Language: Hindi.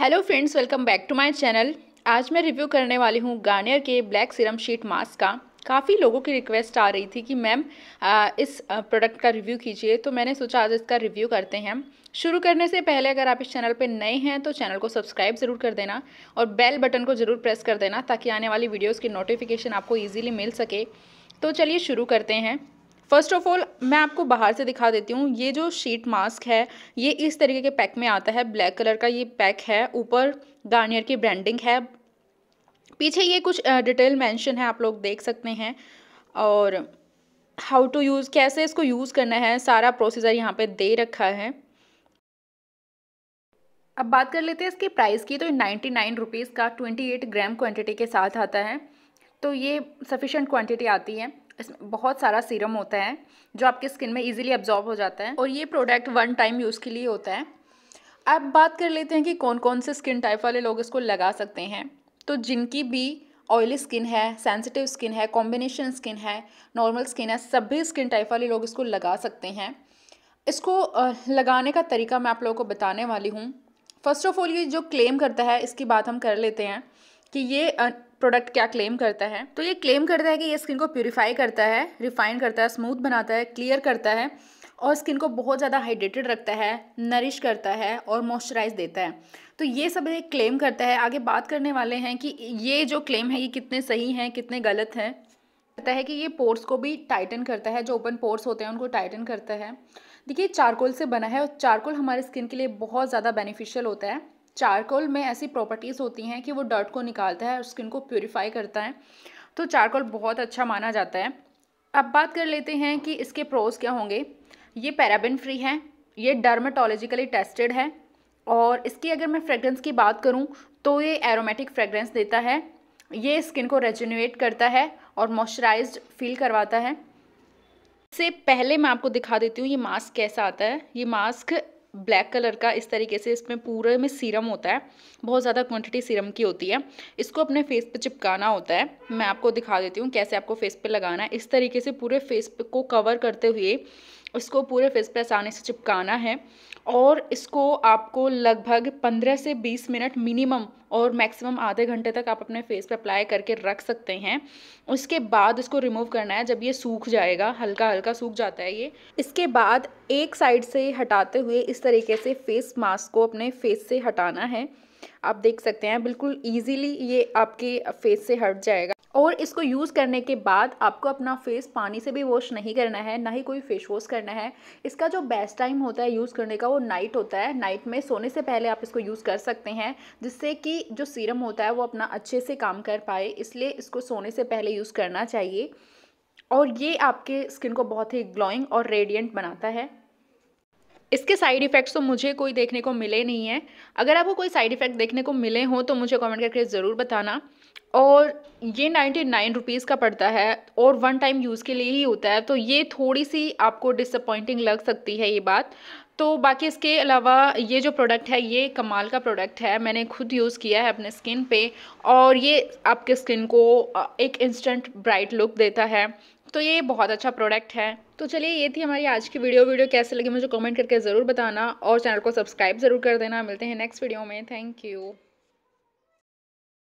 hello friends welcome back to my channel आज मैं रिव्यू करने वाली हूँ गार्नियर के ब्लैक सिरम शीट मास्क का काफ़ी लोगों की रिक्वेस्ट आ रही थी कि मैम इस प्रोडक्ट का रिव्यू कीजिए तो मैंने सोचा आज इसका रिव्यू करते हैं शुरू करने से पहले अगर आप इस चैनल पर नए हैं तो चैनल को सब्सक्राइब ज़रूर कर देना और बेल बटन को ज़रूर प्रेस कर देना ताकि आने वाली वीडियोज़ की नोटिफिकेशन आपको ईजिली मिल सके तो चलिए शुरू करते हैं फर्स्ट ऑफ ऑल मैं आपको बाहर से दिखा देती हूँ ये जो शीट मास्क है ये इस तरीके के पैक में आता है ब्लैक कलर का ये पैक है ऊपर गार्नियर की ब्रांडिंग है पीछे ये कुछ डिटेल मेंशन है आप लोग देख सकते हैं और हाउ टू यूज़ कैसे इसको यूज़ करना है सारा प्रोसीजर यहाँ पे दे रखा है अब बात कर लेते हैं इसके प्राइस की तो नाइन्टी नाइन रुपीज़ का ट्वेंटी एट ग्राम क्वांटिटी के साथ आता है तो ये सफिशेंट क्वांटिटी आती है इसमें बहुत सारा सीरम होता है जो आपके स्किन में ईजिली एब्जॉर्ब हो जाता है और ये प्रोडक्ट वन टाइम यूज़ के लिए होता है अब बात कर लेते हैं कि कौन कौन से स्किन टाइप वाले लोग इसको लगा सकते हैं तो जिनकी भी ऑयली स्किन है सेंसिटिव स्किन है कॉम्बिनेशन स्किन है नॉर्मल स्किन है सभी स्किन टाइप वाले लोग इसको लगा सकते हैं इसको लगाने का तरीका मैं आप लोगों को बताने वाली हूँ फर्स्ट ऑफ ऑल ये जो क्लेम करता है इसकी बात हम कर लेते हैं कि ये प्रोडक्ट क्या क्लेम करता है तो ये क्लेम करता है कि ये स्किन को प्योरीफाई करता है रिफाइन करता है स्मूथ बनाता है क्लियर करता है और स्किन को बहुत ज़्यादा हाइड्रेटेड रखता है नरिश करता है और मॉइस्चराइज देता है तो ये सब ये क्लेम करता है आगे बात करने वाले हैं कि ये जो क्लेम है ये कितने सही हैं कितने गलत हैं कहता है कि ये पोर्स को भी टाइटन करता है जो ओपन पोर्स होते हैं उनको टाइटन करता है देखिए चारकोल से बना है और चारकोल हमारे स्किन के लिए बहुत ज़्यादा बेनिफिशियल होता है चारकोल में ऐसी प्रॉपर्टीज़ होती हैं कि वो डर्ट को निकालता है स्किन को प्योरीफाई करता है तो चारकोल बहुत अच्छा माना जाता है अब बात कर लेते हैं कि इसके प्रोज क्या होंगे ये पैराबिन फ्री है ये डर्माटोलॉजिकली टेस्टेड है और इसकी अगर मैं फ्रेगरेंस की बात करूँ तो ये एरोमेटिक फ्रेगरेंस देता है ये स्किन को रेजुनेट करता है और मॉइस्चराइज फील करवाता है इससे पहले मैं आपको दिखा देती हूँ ये मास्क कैसा आता है ये मास्क ब्लैक कलर का इस तरीके से इसमें पूरे में सीरम होता है बहुत ज़्यादा क्वांटिटी सीरम की होती है इसको अपने फेस पे चिपकाना होता है मैं आपको दिखा देती हूँ कैसे आपको फेस पे लगाना है इस तरीके से पूरे फेस पे को कवर करते हुए इसको पूरे फेस पे आसानी से चिपकाना है और इसको आपको लगभग 15 से 20 मिनट मिनिमम और मैक्सिमम आधे घंटे तक आप अपने फेस पे अप्लाई करके रख सकते हैं उसके बाद इसको रिमूव करना है जब ये सूख जाएगा हल्का हल्का सूख जाता है ये इसके बाद एक साइड से हटाते हुए इस तरीके से फेस मास्क को अपने फेस से हटाना है आप देख सकते हैं बिल्कुल ईजीली ये आपके फेस से हट जाएगा और इसको यूज़ करने के बाद आपको अपना फेस पानी से भी वॉश नहीं करना है ना ही कोई फेस वॉश करना है इसका जो बेस्ट टाइम होता है यूज़ करने का वो नाइट होता है नाइट में सोने से पहले आप इसको यूज़ कर सकते हैं जिससे कि जो सीरम होता है वो अपना अच्छे से काम कर पाए इसलिए इसको सोने से पहले यूज़ करना चाहिए और ये आपके स्किन को बहुत ही ग्लोइंग और रेडियंट बनाता है इसके साइड इफ़ेक्ट्स तो मुझे कोई देखने को मिले नहीं है अगर आपको कोई साइड इफ़ेक्ट देखने को मिले हों तो मुझे कमेंट करके ज़रूर बताना और ये नाइन्टी नाइन रुपीज़ का पड़ता है और वन टाइम यूज़ के लिए ही होता है तो ये थोड़ी सी आपको डिसअपॉइंटिंग लग सकती है ये बात तो बाकी इसके अलावा ये जो प्रोडक्ट है ये कमाल का प्रोडक्ट है मैंने खुद यूज़ किया है अपने स्किन पे और ये आपके स्किन को एक इंस्टेंट ब्राइट लुक देता है तो ये बहुत अच्छा प्रोडक्ट है तो चलिए ये थी हमारी आज की वीडियो वीडियो कैसे लगी मुझे कमेंट करके ज़रूर बताना और चैनल को सब्सक्राइब ज़रूर कर देना मिलते हैं नेक्स्ट वीडियो में थैंक यू